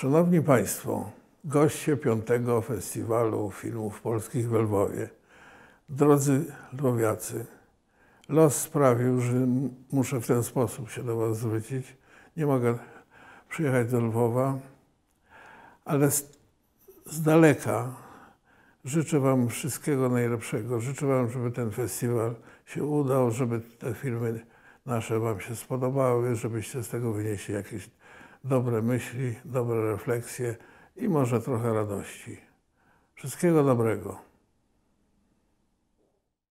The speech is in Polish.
Szanowni Państwo, goście piątego Festiwalu Filmów Polskich w Lwowie. Drodzy Lwowiacy, los sprawił, że muszę w ten sposób się do Was zwrócić. Nie mogę przyjechać do Lwowa, ale z, z daleka życzę Wam wszystkiego najlepszego. Życzę Wam, żeby ten festiwal się udał, żeby te filmy nasze Wam się spodobały, żebyście z tego wynieśli jakieś dobre myśli, dobre refleksje i może trochę radości. Wszystkiego dobrego.